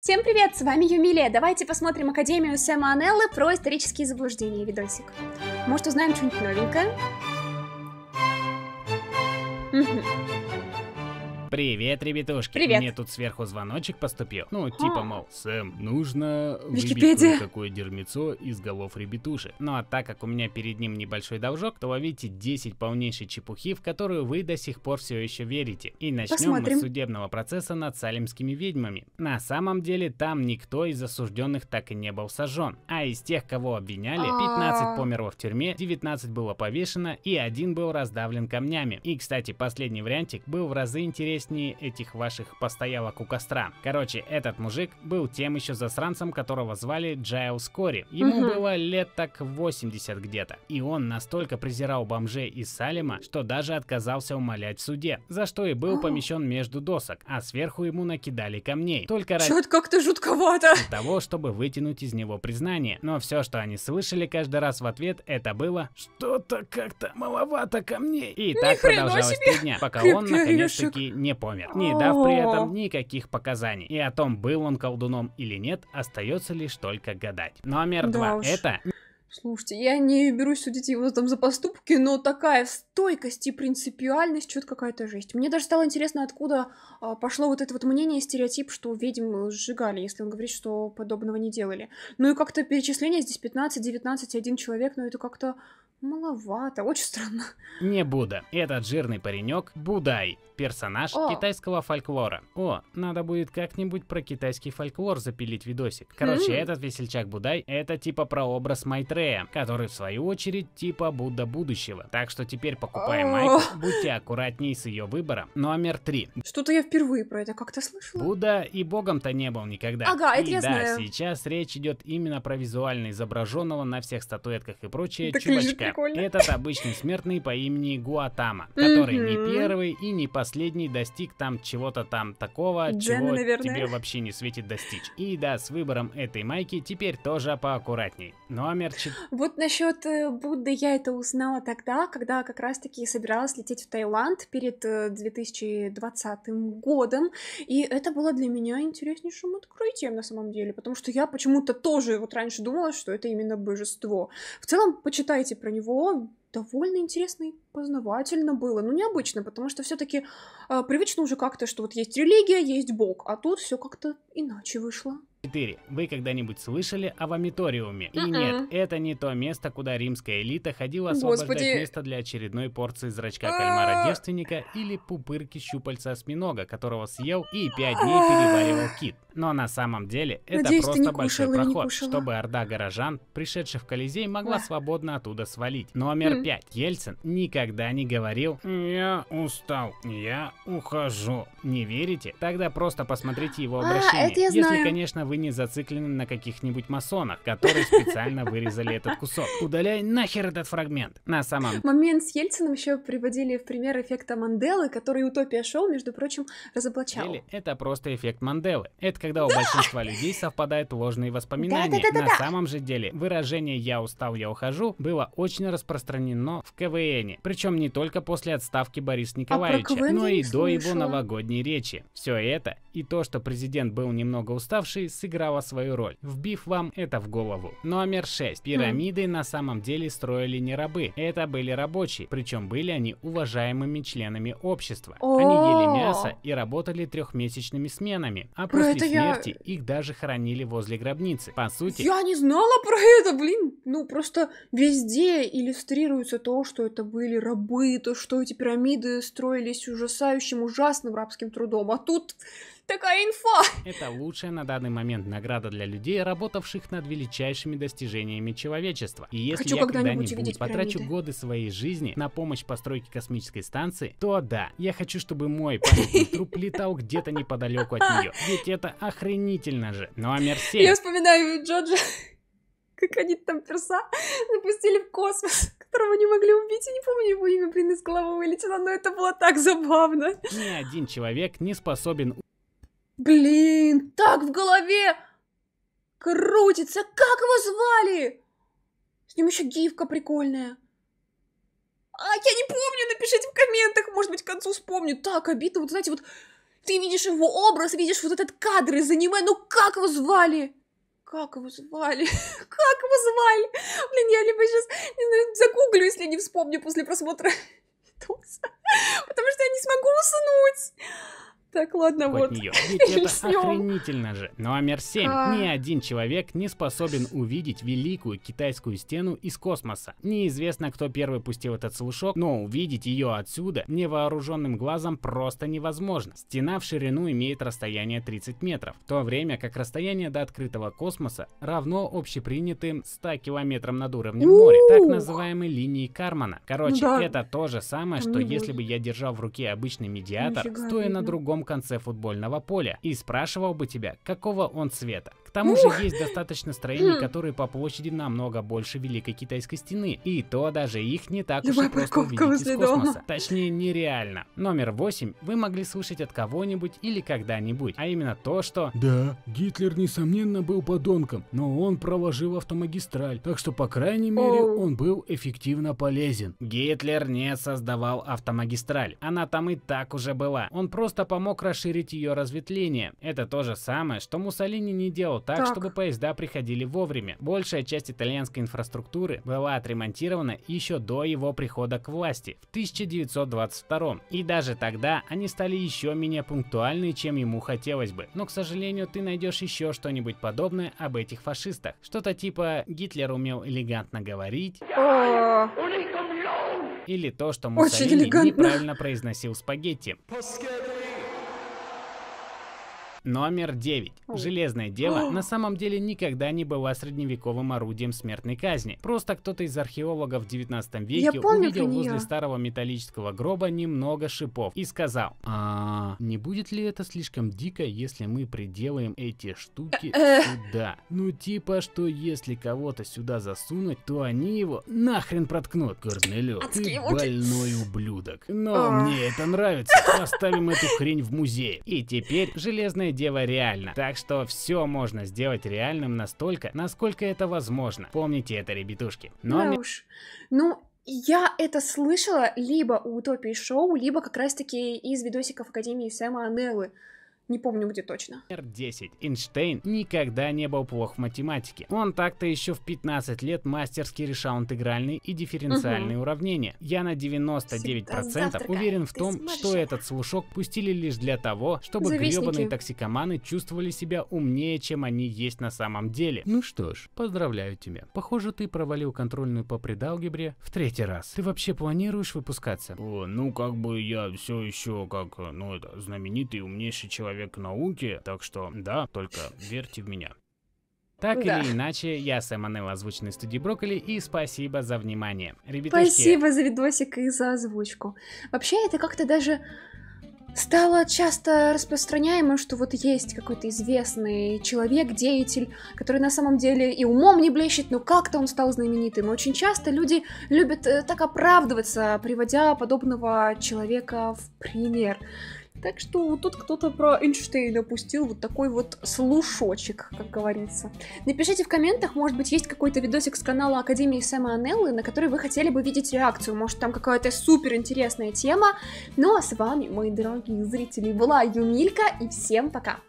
Всем привет, с вами Юмилия. Давайте посмотрим Академию Сэма Анеллы про исторические заблуждения видосик. Может узнаем что-нибудь новенькое? Привет, ребятушки. Привет. Мне тут сверху звоночек поступил. Ну, типа, а. мол, Сэм, нужно выбить какое дерьмецо из голов ребятушек. Ну, а так как у меня перед ним небольшой должок, то ловите 10 полнейшей чепухи, в которую вы до сих пор все еще верите. И начнем Посмотрим. мы с судебного процесса над салимскими ведьмами. На самом деле, там никто из осужденных так и не был сожжен. А из тех, кого обвиняли, 15 а. померло в тюрьме, 19 было повешено и один был раздавлен камнями. И, кстати, последний вариантик был в разы интереснее песни этих ваших постоялок у костра. Короче, этот мужик был тем еще засранцем, которого звали Джайлс Кори. Ему угу. было лет так 80 где-то. И он настолько презирал бомжей из Салема, что даже отказался умолять в суде, за что и был а. помещен между досок, а сверху ему накидали камней. Только ради... это как-то жутковато. Для того, чтобы вытянуть из него признание. Но все, что они слышали каждый раз в ответ, это было «Что-то как-то маловато камней». И так продолжалось три дня, пока он наконец-таки не не помер, не дав при этом никаких показаний. И о том, был он колдуном или нет, остается лишь только гадать. Номер да два. Уж. Это Слушайте, я не берусь судить его там за поступки, но такая стойкость и принципиальность, что-то какая-то жесть. Мне даже стало интересно, откуда а, пошло вот это вот мнение, стереотип, что ведьм сжигали, если он говорит, что подобного не делали. Ну и как-то перечисление здесь 15, 19, один человек, но это как-то Маловато, очень странно. Не Буда. этот жирный паренек Будай, персонаж О. китайского фольклора. О, надо будет как-нибудь про китайский фольклор запилить видосик. Короче, mm. этот весельчак Будай это типа прообраз Майтрея, который в свою очередь типа Будда будущего. Так что теперь покупаем oh. майку, будьте аккуратнее с ее выбором. Номер три. Что-то я впервые про это как-то слышал. Буда и богом-то не был никогда. Ага, это и, я да, знаю. сейчас речь идет именно про визуально изображенного на всех статуэтках и прочее так чувачка прикольно. Этот обычный смертный по имени Гуатама, который не первый и не последний достиг там чего-то там такого, чего тебе вообще не светит достичь. И да, с выбором этой майки теперь тоже поаккуратней. Номер ну, а 4. Вот насчет э, Будды я это узнала тогда, когда как раз-таки собиралась лететь в Таиланд перед 2020 э, годом. И это было для меня интереснейшим открытием на самом деле, потому что я почему-то тоже вот раньше думала, что это именно божество. В целом, почитайте про него него довольно интересно и познавательно было. Ну, необычно, потому что все-таки э, а, привычно уже как-то, что вот есть религия, есть Бог, а тут все как-то иначе вышло. 4. Вы когда-нибудь слышали о вамиториуме? И м-м. нет, это не то место, куда римская элита ходила освобождать Господи. место для очередной порции зрачка а! кальмара-девственника или пупырки щупальца осьминога, которого съел и пять дней переваривал кит. Но на самом деле это Надеюсь, просто большой кушала, проход, чтобы орда горожан, пришедших в Колизей, могла а. свободно оттуда свалить. Номер 5. Ельцин никогда не говорил «Я устал, я ухожу». Не верите? Тогда просто посмотрите его а, обращение. А, Если, конечно, вы не зациклены на каких-нибудь масонах, которые специально вырезали этот кусок. Удаляй нахер этот фрагмент. На самом... Момент с Ельцином еще приводили в пример эффекта Манделы, который Утопия Шоу, между прочим, разоблачал. Или это просто эффект Манделы. Это когда у большинства людей совпадают ложные воспоминания. на самом же деле, выражение «я устал, я ухожу» было очень распространено в КВН. Причем не только после отставки Бориса а Николаевича, но и до его новогодней речи. Все это и то, что президент был немного уставший, сыграла свою роль, вбив вам это в голову. Номер 6. Хм. Пирамиды на самом деле строили не рабы, это были рабочие, причем были они уважаемыми членами общества. Они ели мясо и работали трехмесячными сменами, а после смерти их даже хоронили возле гробницы. По сути... Я не знала про это, блин, ну просто везде иллюстрируется то, что это были рабы, то, что эти пирамиды строились ужасающим, ужасным рабским трудом, а тут такая инфа. Это лучшая на данный момент награда для людей, работавших над величайшими достижениями человечества. И если Хочу я когда-нибудь когда потрачу пирамиды. годы своей жизни на помощь постройке космической станции, то да, я хочу, чтобы мой памятный труп летал где-то неподалеку от нее. Ведь это охренительно же. Ну а Мерсей... Я вспоминаю Джоджа как они там перса запустили в космос, которого не могли убить. Я не помню его имя, блин, из головы вылетело, но это было так забавно. Ни один человек не способен Блин, так в голове крутится. Как его звали? С ним еще гифка прикольная. А, я не помню, напишите в комментах, может быть, к концу вспомню. Так обидно, вот знаете, вот ты видишь его образ, видишь вот этот кадр из аниме, ну как его звали? Как его звали? Как его звали? Блин, я либо сейчас не знаю, загуглю, если не вспомню после просмотра потому что я не смогу уснуть. Так, ладно, вот. Ведь это охренительно же. Номер 7. А. Ни один человек не способен увидеть великую китайскую стену из космоса. Неизвестно, кто первый пустил этот слушок, но увидеть ее отсюда невооруженным глазом просто невозможно. Стена в ширину имеет расстояние 30 метров, в то время как расстояние до открытого космоса равно общепринятым 100 километрам над уровнем моря, так называемой линии Кармана. Ну Короче, это то же самое, что если бы я держал в руке обычный медиатор, стоя на другом другом конце футбольного поля и спрашивал бы тебя, какого он цвета. К тому же есть достаточно строений, хм. которые по площади намного больше Великой Китайской стены, и то даже их не так Любая уж и просто увидеть из космоса. Точнее, нереально. Номер 8 вы могли слышать от кого-нибудь или когда-нибудь, а именно то, что... Да, Гитлер, несомненно, был подонком, но он проложил автомагистраль, так что, по крайней мере, он был эффективно полезен. Гитлер не создавал автомагистраль, она там и так уже была. Он просто помог расширить ее разветвление. Это то же самое, что Муссолини не делал так, так, чтобы поезда приходили вовремя. Большая часть итальянской инфраструктуры была отремонтирована еще до его прихода к власти в 1922 и даже тогда они стали еще менее пунктуальны, чем ему хотелось бы. Но, к сожалению, ты найдешь еще что-нибудь подобное об этих фашистах. Что-то типа «Гитлер умел элегантно говорить», или то, что Муссолини неправильно произносил спагетти. Паскель. Номер 9. Железное дело на самом деле никогда не была средневековым орудием смертной казни. Просто кто-то из археологов в 19 веке увидел возле старого металлического гроба немного шипов и сказал, а не будет ли это слишком дико, если мы приделаем эти штуки э, э. сюда? Ну типа, что если кого-то сюда засунуть, то они его нахрен проткнут. Корнелю, ты больной ублюдок. Но мне это нравится. Поставим эту хрень в музей. И теперь железное дело реально. Так что все можно сделать реальным настолько, насколько это возможно. Помните это, ребятушки. Но... Ну, а да уж. Ну, я это слышала либо у Утопии Шоу, либо как раз-таки из видосиков Академии Сэма Анеллы. Не помню, где точно. Номер 10. Эйнштейн никогда не был плох в математике. Он так-то еще в 15 лет мастерски решал интегральные и дифференциальные угу. уравнения. Я на 99% уверен в том, что этот слушок пустили лишь для того, чтобы Завистники. гребаные токсикоманы чувствовали себя умнее, чем они есть на самом деле. Ну что ж, поздравляю тебя. Похоже, ты провалил контрольную по предалгебре в третий раз. Ты вообще планируешь выпускаться? О, ну как бы я все еще как, э, ну это, знаменитый умнейший человек человек науки, так что да, только верьте в меня. Так да. или иначе, я Сэм Анелл, озвученный студии Брокколи, и спасибо за внимание. Ребятушки... Спасибо за видосик и за озвучку. Вообще, это как-то даже стало часто распространяемо, что вот есть какой-то известный человек, деятель, который на самом деле и умом не блещет, но как-то он стал знаменитым. очень часто люди любят э, так оправдываться, приводя подобного человека в пример. Так что вот тут кто-то про Эйнштейна пустил вот такой вот слушочек, как говорится. Напишите в комментах, может быть, есть какой-то видосик с канала Академии Сэма Анеллы, на который вы хотели бы видеть реакцию. Может, там какая-то супер интересная тема. Ну а с вами, мои дорогие зрители, была Юмилька, и всем пока!